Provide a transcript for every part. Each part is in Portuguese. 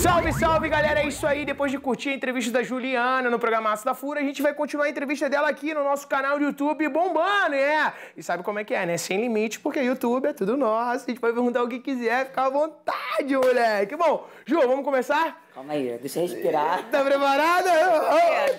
Salve, salve, galera! É isso aí. Depois de curtir a entrevista da Juliana no programa programaço da FURA, a gente vai continuar a entrevista dela aqui no nosso canal do YouTube bombando, é! E sabe como é que é, né? Sem limite, porque YouTube é tudo nosso. A gente pode perguntar o que quiser, fica à vontade, moleque. Bom, Ju, vamos começar? Calma aí, deixa eu respirar. Tá preparada?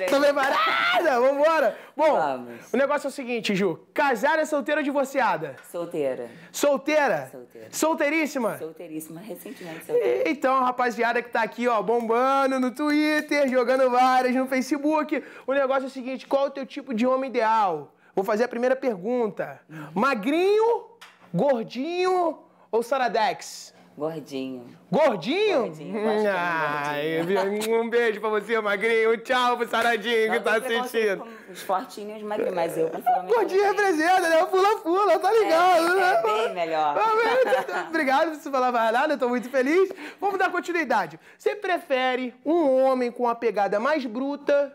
tá preparada? Vambora! Bom, Vamos. o negócio é o seguinte, Ju. Casada, é solteira ou divorciada? Solteira. Solteira? Solteira. Solteiríssima? Solteiríssima, recentemente solteira. então, rapaziada que tá aqui, ó, bombando no Twitter, jogando várias no Facebook. O negócio é o seguinte, qual é o teu tipo de homem ideal? Vou fazer a primeira pergunta. Hum. Magrinho, gordinho ou saradex? Gordinho. Gordinho? Gordinho, é Ai, Um beijo pra você, magrinho. Tchau pro Saradinho que tá assistindo. Os fortinhos, magrinho, mas eu particularmente... Gordinho representa, né? Pula, pula, tá ligado, é, né? é bem melhor. Obrigado por você falar mais nada, eu tô muito feliz. Vamos dar continuidade. Você prefere um homem com uma pegada mais bruta,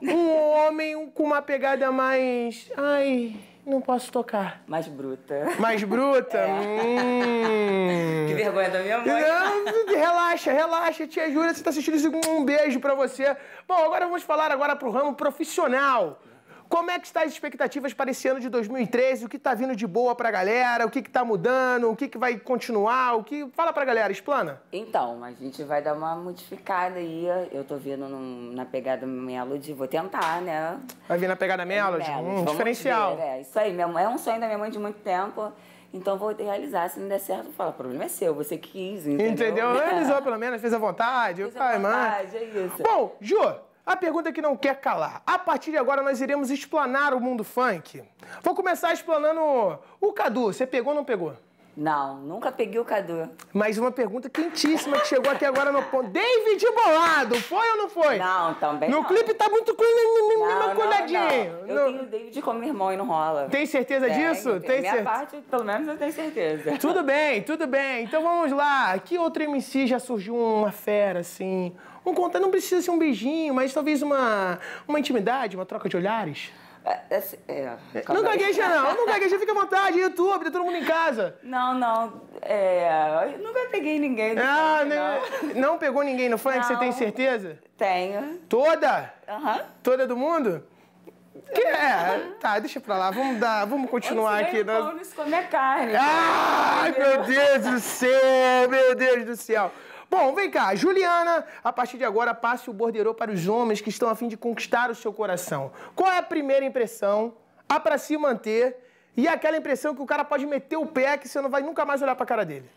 um homem com uma pegada mais... Ai... Não posso tocar. Mais bruta. Mais bruta? É. Hum. Que vergonha da minha mãe. relaxa, relaxa. Tia Júlia, você está assistindo isso. Um beijo para você. Bom, agora vamos falar agora pro ramo profissional. Como é que estão as expectativas para esse ano de 2013? O que está vindo de boa para a galera? O que está mudando? O que, que vai continuar? O que Fala para a galera, explana. Então, a gente vai dar uma modificada aí. Eu tô vindo num, na pegada Melody, vou tentar, né? Vai vir na pegada Melody? É, Melody. Hum, diferencial. Ver, é isso aí, é um sonho da minha mãe de muito tempo. Então vou realizar, se não der certo, fala, o problema é seu, você quis, entendeu? Entendeu? Realizou pelo menos, fez a vontade. Fez vontade, mãe. é isso. Bom, Ju, a pergunta é que não quer calar. A partir de agora nós iremos explanar o mundo funk. Vou começar explanando o Cadu. Você pegou ou não pegou? Não, nunca peguei o Cadu. Mas uma pergunta quentíssima que chegou até agora no ponto. David Bolado, foi ou não foi? Não, também No não. clipe tá muito com não. Eu no... tenho David como irmão e não rola. Tem certeza tem, disso? Tem, tem minha certeza. parte, pelo menos eu tenho certeza. Tudo bem, tudo bem. Então vamos lá. Que outro MC já surgiu uma fera, assim? Um contato, não precisa ser um beijinho, mas talvez uma, uma intimidade, uma troca de olhares? É, é, assim, é, é não gagueja, não. Não gagueja, fica à vontade. YouTube, tá todo mundo em casa. Não, não. É, nunca peguei ninguém no ah, funk, né, não. não. pegou ninguém no funk, não. você tem certeza? Tenho. Toda? Aham. Uh -huh. Toda do mundo? Que é, tá, deixa pra lá, vamos dar, vamos continuar aqui. Não, nós... come a carne. Ai, meu Deus do céu, meu Deus do céu. Bom, vem cá, Juliana, a partir de agora passe o borderô para os homens que estão a fim de conquistar o seu coração. Qual é a primeira impressão? A para se manter e é aquela impressão que o cara pode meter o pé que você não vai nunca mais olhar para a cara dele.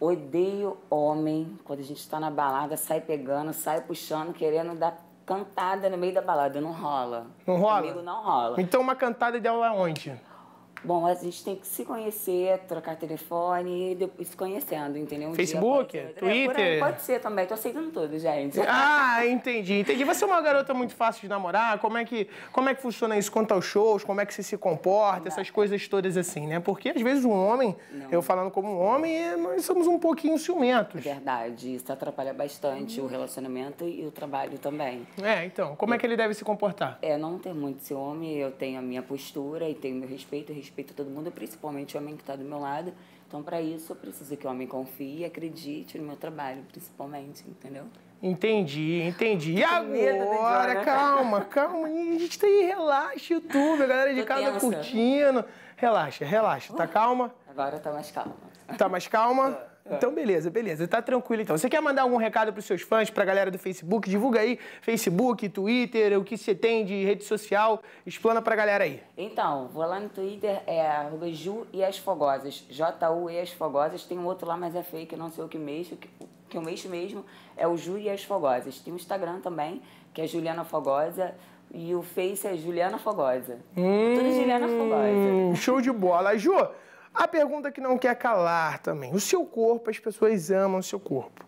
Odeio homem quando a gente está na balada, sai pegando, sai puxando, querendo dar cantada no meio da balada. Não rola. Não rola? Comigo não rola. Então uma cantada ideal é onde? Bom, a gente tem que se conhecer, trocar telefone e se conhecendo, entendeu? Um Facebook, dia, é, pode... Twitter? É, pode ser também, tô aceitando tudo, gente. Ah, entendi, entendi. Você é uma garota muito fácil de namorar, como é que, como é que funciona isso? Quanto aos shows, como é que você se comporta, essas coisas todas assim, né? Porque às vezes um homem, não. eu falando como um homem, é, nós somos um pouquinho é ciumentos. É verdade, isso atrapalha bastante hum. o relacionamento e o trabalho também. É, então, como é que ele deve se comportar? É, não ter muito ciúme, eu tenho a minha postura e tenho meu respeito, respeito respeito a todo mundo, principalmente o homem que está do meu lado. Então, para isso, eu preciso que o homem confie e acredite no meu trabalho, principalmente, entendeu? Entendi, entendi. E agora, calma, calma, a gente tá aí, relaxa, YouTube, a galera de casa curtindo. Relaxa, relaxa, tá calma? Agora tá mais calma. Tá mais calma? É. Então, beleza, beleza. Tá tranquilo então. Você quer mandar algum recado pros seus fãs, pra galera do Facebook? Divulga aí, Facebook, Twitter, o que você tem de rede social. Explana pra galera aí. Então, vou lá no Twitter, é Ju e as Fogosas. J-U e as Fogosas. Tem um outro lá, mas é fake, eu não sei o que mexo. Que, o eu mexo mesmo é o Ju e as Fogosas. Tem o Instagram também, que é Juliana Fogosa. E o Face é Juliana Fogosa. Hum, Tudo Juliana Fogosa. Show de bola. Ju, a pergunta que não quer calar também. O seu corpo, as pessoas amam o seu corpo.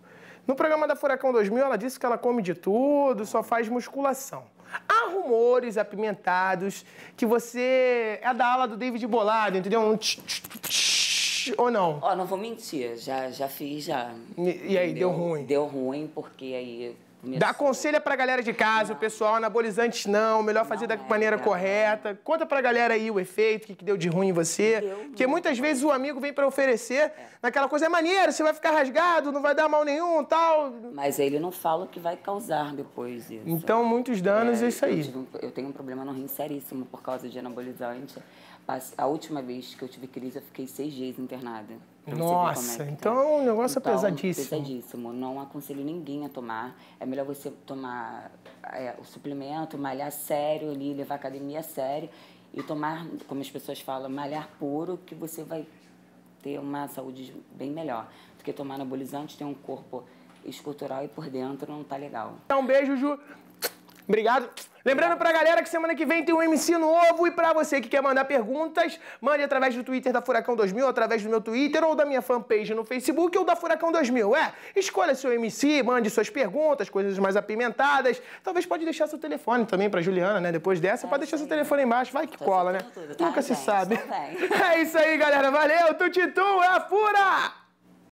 No programa da Furacão 2000, ela disse que ela come de tudo, só faz musculação. Há rumores apimentados que você é da ala do David Bolado, entendeu? Um tch, tch, tch, ou não? Ó, oh, não vou mentir, já, já fiz, já. E, e aí, deu, deu ruim? Deu ruim, porque aí Começou. Dá conselho pra galera de casa, o pessoal, anabolizantes não, melhor fazer não, da é, maneira é, correta. Conta pra galera aí o efeito, o que, que deu de ruim em você. Porque muitas vezes o amigo vem pra oferecer é. naquela coisa, é maneiro, você vai ficar rasgado, não vai dar mal nenhum tal. Mas ele não fala o que vai causar depois disso. Então, muitos danos é, é isso aí. Eu, eu tenho um problema no rim seríssimo por causa de anabolizante. A última vez que eu tive crise, eu fiquei seis dias internada. É Nossa, é então é um negócio então, pesadíssimo. Pesadíssimo. Não aconselho ninguém a tomar. É melhor você tomar é, o suplemento, malhar sério ali, levar a academia sério e tomar, como as pessoas falam, malhar puro, que você vai ter uma saúde bem melhor. Porque tomar anabolizante tem um corpo escultural e por dentro não tá legal. Então, um beijo, Ju. Obrigado. Lembrando pra galera que semana que vem tem um MC novo e pra você que quer mandar perguntas, mande através do Twitter da Furacão 2000, através do meu Twitter ou da minha fanpage no Facebook ou da Furacão 2000. É, escolha seu MC, mande suas perguntas, coisas mais apimentadas. Talvez pode deixar seu telefone também pra Juliana, né? Depois dessa, é pode deixar seu telefone embaixo, vai que Tô cola, né? Tudo, tá Nunca tá bem, se sabe. é isso aí, galera. Valeu, Tutitum, é a Fura!